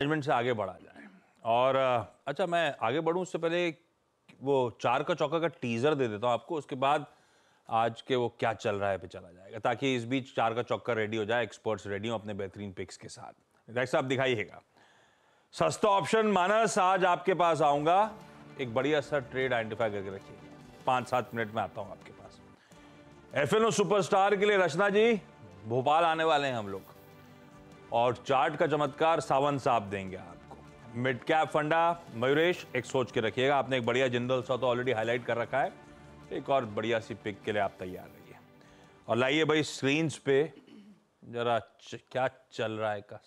management से आगे बढ़ा जाए और अच्छा मैं आगे बढ़ूँ उससे पहले वो चार का चौका का टीज़र दे देता हूँ आपको उसके बाद आज के वो क्या चल रहा है पे चला जाएगा ताकि इस बीच चार का चौका रेडी हो जाए एक्सपर्ट्स रेडी हो अपने बेहतरीन पिक्स के साथ डॉक्टर साहब दिखाइएगा सस्ता ऑप्शन मानस आज आपके पास आऊंगा एक बढ़िया सा ट्रेड आइडेंटिफाई करके रखिएगा पांच सात मिनट में आता हूँ आपके पास एफ सुपरस्टार के लिए रचना जी भोपाल आने वाले हैं हम लोग और चार्ट का चमत्कार सावन साहब देंगे आपको मिड कैप फंडा मयूरेश एक सोच के रखिएगा आपने एक बढ़िया जिंदल सा तो ऑलरेडी हाईलाइट कर रखा है एक और बढ़िया सी पिक के लिए आप तैयार रहिए और लाइए भाई स्क्रीन पे जरा क्या चल रहा है का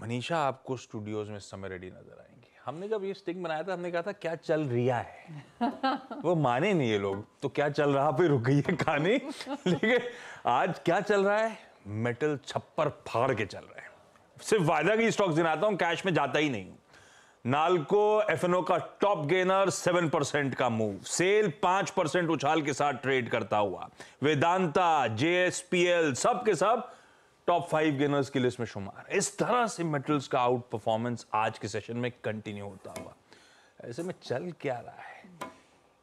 मनीषा आपको स्टूडियोज में समय रेडी नजर आएंगे हमने जब ये स्टिक बनाया था हमने कहा था क्या चल रिया है वो माने नहीं ये लोग तो क्या चल रहा फिर रुक गई है कहानी लेकिन आज क्या चल रहा है मेटल छप्पर फाड़ के चल रहे हैं सिर्फ वायदा की स्टॉक दिनाता हूं कैश में जाता ही नहीं नालको एफएनओ का टॉप गेनर सेवन परसेंट का मूव सेल पांच परसेंट उछाल के साथ ट्रेड करता हुआ वेदांता जेएसपीएल सब के सब टॉप फाइव गेनर्स की लिस्ट में शुमार इस तरह से मेटल्स का आउट परफॉर्मेंस आज के सेशन में कंटिन्यू होता हुआ ऐसे में चल क्या रहा है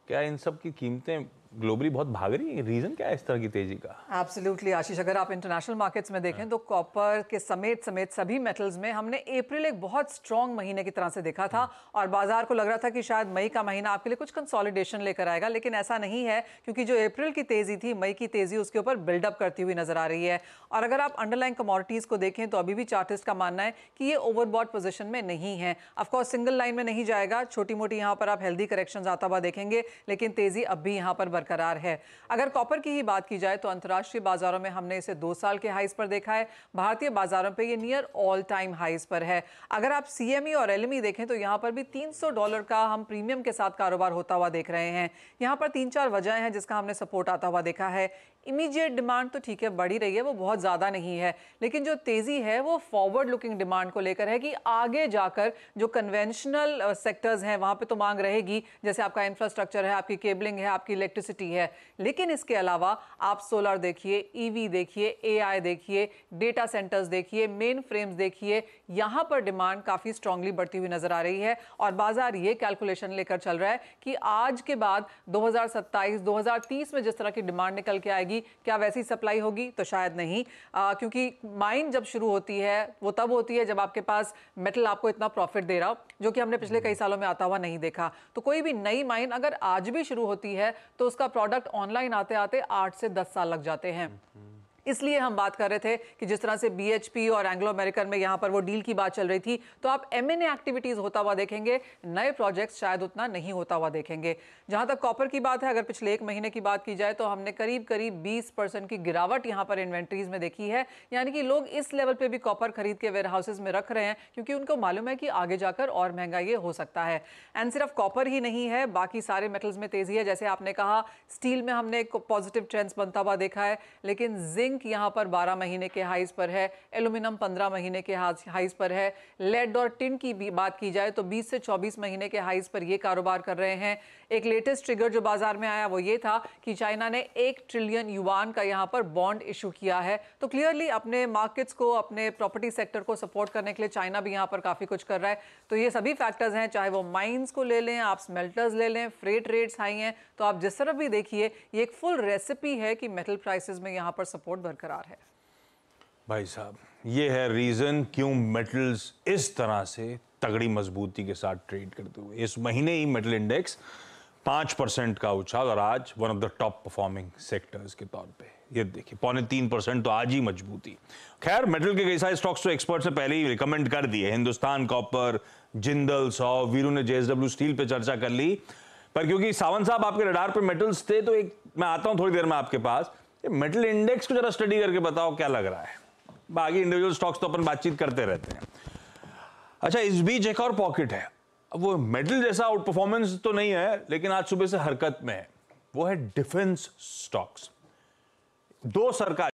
क्या इन सब की कीमतें ग्लोबली बहुत भाग रही है रीजन क्या है इस तरह की तेजी का एब्सोल्युटली आशीष अगर आप इंटरनेशनल मार्केट्स में देखें तो कॉपर के समेत समेत सभी मेटल्स में हमने अप्रैल एक बहुत स्ट्रांग महीने की तरह से देखा था और बाजार को लग रहा था कि शायद मई का महीना आपके लिए कुछ कंसोलिडेशन लेकर आएगा लेकिन ऐसा नहीं है क्योंकि जो अप्रैल की तेजी थी मई की तेजी उसके ऊपर बिल्डअप करती हुई नजर आ रही है और अगर आप अंडरलाइन कमोडिटीज को देखें तो अभी भी चार्टिस्ट का मानना है कि ये ओवरबॉट पोजिशन में नहीं है अफकोर्स सिंगल लाइन में नहीं जाएगा छोटी मोटी यहाँ पर आप हेल्दी करेक्शन आता हुआ देखेंगे लेकिन तेजी अब भी यहाँ पर बरकरार है अगर कॉपर की ही बात की जाए तो अंतर्राष्ट्रीय बाजारों में हमने इसे दो साल के हाइस पर देखा है भारतीय बाजारों पर यह नियर ऑल टाइम हाइस पर है अगर आप सी e और एल e देखें तो यहाँ पर भी तीन डॉलर का हम प्रीमियम के साथ कारोबार होता हुआ देख रहे हैं यहाँ पर तीन चार वजह हैं जिसका हमने सपोर्ट आता हुआ देखा है इमीडिएट डिमांड तो ठीक है बढ़ी रही है वो बहुत ज़्यादा नहीं है लेकिन जो तेज़ी है वो फॉरवर्ड लुकिंग डिमांड को लेकर है कि आगे जाकर जो कन्वेंशनल सेक्टर्स हैं वहाँ पे तो मांग रहेगी जैसे आपका इंफ्रास्ट्रक्चर है आपकी केबलिंग है आपकी इलेक्ट्रिसिटी है लेकिन इसके अलावा आप सोलर देखिए ई e देखिए ए देखिए डेटा सेंटर्स देखिए मेन फ्रेम्स देखिए यहाँ पर डिमांड काफ़ी स्ट्रांगली बढ़ती हुई नज़र आ रही है और बाज़ार ये कैलकुलेशन लेकर चल रहा है कि आज के बाद दो हज़ार में जिस तरह की डिमांड निकल के आएगी जाएगी क्या वैसी सप्लाई होगी तो शायद नहीं आ, क्योंकि माइन जब शुरू होती है वो तब होती है जब आपके पास मेटल आपको इतना प्रॉफिट दे रहा हो जो कि हमने पिछले कई सालों में आता हुआ नहीं देखा तो कोई भी नई माइन अगर आज भी शुरू होती है तो उसका प्रोडक्ट ऑनलाइन आते आते आठ से दस साल लग जाते हैं इसलिए हम बात कर रहे थे कि जिस तरह से बीएचपी और एंग्लो अमेरिकन में यहाँ पर वो डील की बात चल रही थी तो आप एम एक्टिविटीज़ होता हुआ देखेंगे नए प्रोजेक्ट्स शायद उतना नहीं होता हुआ देखेंगे जहाँ तक कॉपर की बात है अगर पिछले एक महीने की बात की जाए तो हमने करीब करीब बीस परसेंट की गिरावट यहाँ पर इन्वेंट्रीज में देखी है यानी कि लोग इस लेवल पर भी कॉपर खरीद के वेयर हाउसेज में रख रहे हैं क्योंकि उनको मालूम है कि आगे जाकर और महंगा ये हो सकता है एंड सिर्फ कॉपर ही नहीं है बाकी सारे मेटल्स में तेज़ी है जैसे आपने कहा स्टील में हमने एक पॉजिटिव ट्रेंड्स बनता हुआ देखा है लेकिन जिंक जिंक यहाँ पर 12 महीने के हाइज पर है एल्यूमिनियम 15 महीने के हाइज पर है लेड और टिन की भी बात की जाए तो 20 से 24 महीने के हाइज पर ये कारोबार कर रहे हैं एक लेटेस्ट ट्रिगर जो बाजार में आया वो ये था कि चाइना ने एक ट्रिलियन युवान का यहाँ पर बॉन्ड इशू किया है तो क्लियरली अपने मार्केट्स को अपने प्रॉपर्टी सेक्टर को सपोर्ट करने के लिए चाइना भी यहाँ पर काफ़ी कुछ कर रहा है तो ये सभी फैक्टर्स हैं चाहे वो माइन्स को ले लें आप स्मेल्टर्स ले लें फ्रेट रेट्स हाई हैं तो आप जिस तरफ भी देखिए ये एक फुल रेसिपी है कि मेटल प्राइसेस में यहाँ पर सपोर्ट बरकरार है भाई साहब ये है रीज़न क्यों मेटल्स इस तरह से तगड़ी मजबूती के साथ ट्रेड करते हुए इस महीने ही मेटल इंडेक्स पाँच परसेंट का उछाल और आज one of the top performing sectors के तौर पे ये देखिए पौने तीन परसेंट तो आज ही मजबूती खैर मेटल के कई सारे स्टॉक्स तो एक्सपर्ट से पहले ही रिकमेंड कर दिए हिंदुस्तान कॉपर जिंदल सौ वीरू ने जेएसडब्ल्यू स्टील पे चर्चा कर ली पर क्योंकि सावन साहब आपके रडार पर मेटल्स थे तो एक मैं आता हूँ थोड़ी देर में आपके पास मेटल इंडेक्स को जरा स्टडी करके बताओ क्या लग रहा है बाकी इंडिविजुअल स्टॉक्स तो अपन बातचीत करते रहते हैं अच्छा इस बीच एक और पॉकेट है वो मेटल जैसा आउट परफॉर्मेंस तो नहीं है लेकिन आज सुबह से हरकत में है वो है डिफेंस स्टॉक्स दो सरकार